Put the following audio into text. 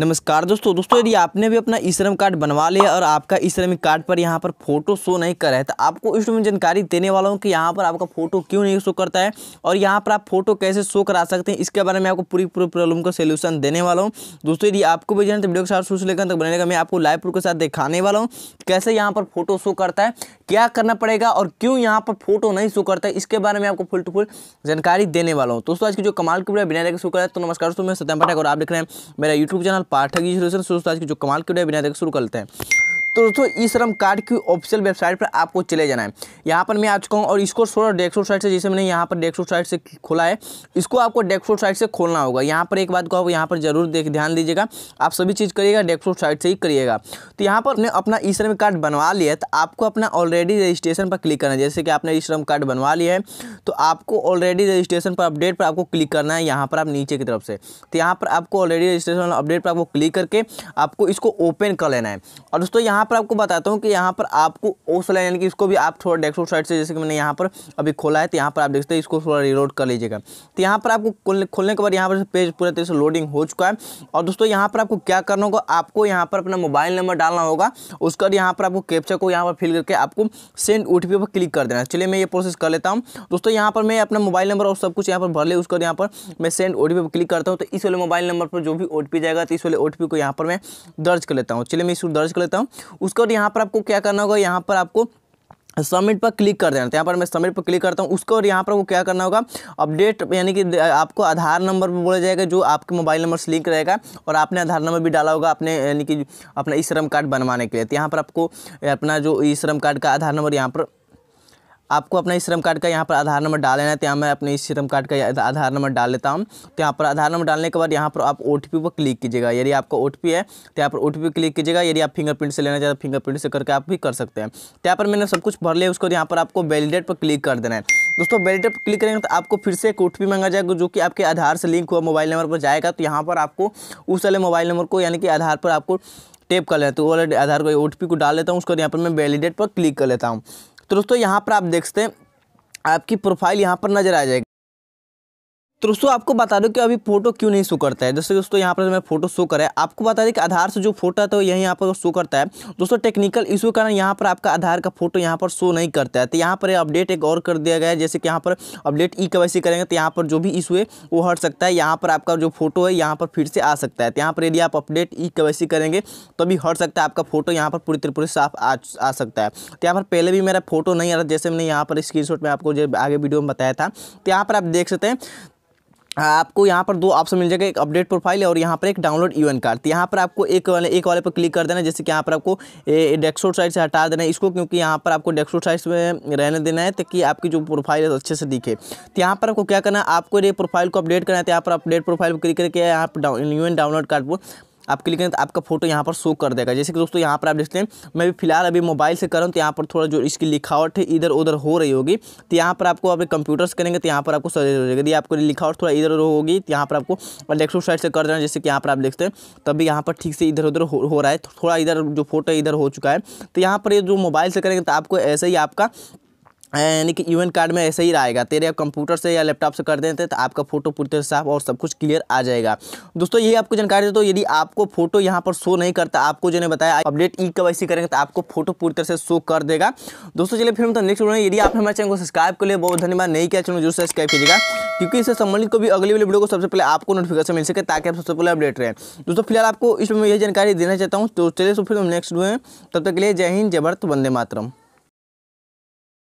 नमस्कार दोस्तों दोस्तों यदि आपने भी अपना ई श्रम कार्ड बनवा लिया और आपका ई श्रमिक कार्ड पर यहाँ पर फोटो शो नहीं कर रहा है तो आपको इस में जानकारी देने वाला हूँ कि यहाँ पर आपका फोटो क्यों नहीं शो करता है और यहाँ पर आप फोटो कैसे शो करा सकते हैं इसके बारे में आपको पूरी पूरी प्रॉब्लम का सोल्यूशन देने वाला हूँ दोस्तों यदि आपको भी जाना तो वीडियो के साथ सूच लेकर तक बनेगा मैं आपको लाइव प्रूफ के साथ दिखाने वाला हूँ कैसे यहाँ पर फोटो शो करता है क्या करना पड़ेगा और क्यों यहाँ पर फोटो नहीं शो करता है इसके बारे में आपको फुल टू फुल जानकारी देने वाला हूँ दोस्तों आज की जो कमाल की वीडियो बिना लेकर शो करता है तो नमस्कार दोस्तों मैं सत्यम पटक और आप देख रहे हैं मेरा YouTube channel Pathak ji solution सोचता है जो कमाल की वीडियो बिना देख शुरू करते हैं तो दोस्तों ई श्रम कार्ड की ऑफिशियल वेबसाइट पर आपको चले जाना है यहाँ पर मैं आ चुका हूँ और इसको थोड़ा डेस्कटॉप साइड से जैसे मैंने यहाँ पर डेस्कटॉप साइड से खोला है इसको आपको डेस्कटॉप साइड से खोलना होगा यहाँ पर एक बात कहो यहाँ पर जरूर देख ध्यान दीजिएगा आप सभी चीज़ करिएगा डेस्कटॉप साइड से ही करिएगा तो यहाँ पर आपने अपना ई श्रम कार्ड बनवा लिया है तो आपको अपना ऑलरेडी रजिस्ट्रेशन पर क्लिक करना है जैसे कि आपने ई श्रम कार्ड बनवा लिया है तो आपको ऑलरेडी रजिस्ट्रेशन पर अपडेट पर आपको क्लिक करना है यहाँ पर आप नीचे की तरफ से तो यहाँ पर आपको ऑलरेडी रजिस्ट्रेशन अपडेट पर आपको क्लिक करके आपको इसको ओपन कर लेना है और दोस्तों यहाँ यहाँ पर आपको बताता हूँ कि यहाँ पर आपको ओस यानी कि इसको भी आप थोड़ा डेस्कटॉप साइड से जैसे कि मैंने यहाँ पर अभी खोला है तो यहाँ पर आप देखते हैं इसको थोड़ा रिलोड कर लीजिएगा तो यहाँ पर आपको खोलने के बाद यहाँ पर पेज पूरे तरह से लोडिंग हो चुका है और दोस्तों यहाँ पर आपको क्या करना होगा आपको यहाँ पर अपना मोबाइल नंबर डालना होगा उसके बाद यहाँ पर आपको कैप्चर को यहाँ पर फिल करके आपको सेंड ओ पर क्लिक कर देना है चलिए मैं ये प्रोसेस कर लेता हूँ दोस्तों यहाँ पर मैं अपना मोबाइल नंबर और सब कुछ यहाँ पर भर ले उसके बाद यहाँ पर मैं सेंड ओ पर क्लिक करता हूँ तो इस वाले मोबाइल नंबर पर जो भी ओ जाएगा तो इस वाले ओ को यहाँ पर मैं दर्ज कर लेता हूँ चलिए मैं इसको दर्ज कर लेता हूँ उसको यहाँ पर आपको क्या करना होगा यहाँ पर आपको सबमिट पर क्लिक कर देना तो यहाँ पर मैं सबमिट पर क्लिक करता हूँ उसको और यहाँ पर वो क्या करना होगा अपडेट यानी कि आपको आधार नंबर भी बोला जाएगा जो आपके मोबाइल नंबर से लिंक रहेगा और आपने आधार नंबर भी डाला होगा अपने यानी कि अपना ई श्रम कार्ड बनवाने के लिए तो यहाँ पर आपको अपना जो ई श्रम कार्ड का आधार नंबर यहाँ पर आपको अपना इस श्रम कार्ड का यहाँ पर आधार नंबर डाल लेना है तो यहाँ मैं अपने इस श्रम कार्ड का आधार नंबर डाल लेता हूँ तो यहाँ पर आधार नंबर डालने के बाद यहाँ पर आप ओ पर क्लिक कीजिएगा यदि आपका ओ है तो यहाँ पर ओ क्लिक कीजिएगा यदि आप फिंगरप्रिंट से लेना चाहते हैं फिंगरप्रिंट से करके आप भी कर सकते हैं तो यहाँ पर मैंने सब कुछ भर लिया उसको यहाँ पर आपको वैलिडेट पर क्लिक कर देना है दोस्तों वैलिडेट पर क्लिक करेंगे तो आपको फिर से एक ओ मांगा जाएगा जो कि आपके आधार से लिंक हुआ मोबाइल नंबर पर जाएगा तो यहाँ पर आपको उस वाले मोबाइल नंबर को यानी कि आधार पर आपको टेप कर लेना तो वो आधार को ओ को डाल लेता हूँ उसके बाद यहाँ पर मैं वैलिडेट पर क्लिक कर लेता हूँ तो दोस्तों यहाँ पर आप देखते हैं आपकी प्रोफाइल यहाँ पर नज़र आ जाएगी तो दोस्तों आपको बता दूं कि अभी फोटो क्यों नहीं शो करता है जैसे दोस्तों यहाँ पर मैं फोटो शो करा है आपको बता दें कि आधार से जो फोटो है तो यही यहाँ पर शो करता है दोस्तों टेक्निकल इशू कारण यहाँ पर आपका आधार का फोटो यहाँ पर शो नहीं करता है तो यहाँ पर अपडेट एक और कर दिया गया है जैसे कि यहाँ पर अपडेट ई के करेंगे तो यहाँ पर जो भी इशू है वो हट सकता है यहाँ पर आपका जो फोटो है यहाँ पर फिर से आ सकता है तो यहाँ पर यदि आप अपडेट ई के करेंगे तो अभी हट सकता है आपका फोटो यहाँ पर पूरी तरीके साफ आ सकता है तो यहाँ पर पहले भी मेरा फोटो नहीं आ रहा जैसे मैंने यहाँ पर स्क्रीन में आपको जो आगे वीडियो में बताया था तो यहाँ पर आप देख सकते हैं आपको यहाँ पर दो ऑप्शन मिल जाएगा एक अपडेट प्रोफाइल और यहाँ पर एक डाउनलोड यूएन कार्ड यहाँ पर आपको एक वाले एक वाले पर क्लिक कर देना जैसे कि यहाँ पर आपको डेस्कटॉप साइड से हटा देना है इसको क्योंकि यहाँ पर आपको डेस्कटॉप साइड में रहने देना है ताकि आपकी जो प्रोफाइल है अच्छे से दिखे तो यहाँ पर आपको क्या करना है आपको ये प्रोफाइल को अपडेट करना है तो यहाँ पर अपडेट प्रोफाइल पर क्लिक करके यहाँ पर एन डाउनलोड कार्ड पर आप क्लिक करें तो आपका फोटो यहाँ पर शो कर देगा जैसे कि दोस्तों यहाँ पर आप देखते हैं मैं भी फिलहाल अभी मोबाइल से करूँ तो यहाँ पर थोड़ा जो इसकी लिखावट है इधर उधर हो रही होगी तो यहाँ पर आपको अपने कंप्यूटर से करेंगे तो यहाँ पर आपको सजेस्ट हो जाएगा यदि आपको लिखावट थोड़ा इधर उधर होगी तो यहाँ पर आपको लेफ्ट साइड से कर देना जैसे कि यहाँ पर आप देखते हैं तभी यहाँ पर ठीक से इधर उधर हो रहा है थोड़ा इधर जो फोटो इधर हो चुका है तो यहाँ पर ये जो मोबाइल से करेंगे तो आपको ऐसे ही आपका यानी कि यूएन कार्ड में ऐसे ही रहेगा तेरे आप कंप्यूटर से या लैपटॉप से कर देते हैं तो आपका फोटो पूरी तरह साफ और सब कुछ क्लियर आ जाएगा दोस्तों ये आपको जानकारी दे तो यदि आपको फोटो यहाँ पर शो नहीं करता आपको जो बताया अपडेट ई कब ऐसी करेंगे तो आपको फोटो पूरी तरह से शो कर देगा दोस्तों चलिए फिर मतलब तो नेक्स्ट वीडियो यदि आप हमारे चैनल को सब्सक्राइब कर लिए बहुत धन्यवाद नहीं किया चैनल जरूर सब्सक्राइब कीजिएगा क्योंकि इससे संबंधित को भी अगली वाली वीडियो को सबसे पहले आपको नोटिफिकेशन मिल सके ताकि आप सबसे पहले अपडेट रहें दोस्तों फिलहाल आपको इसमें यही जानकारी देना चाहता हूँ तो चलिए तो फिर हम नेक्स्ट वीडियो तब तक के लिए जय हिंद जय भारत वंदे मातरम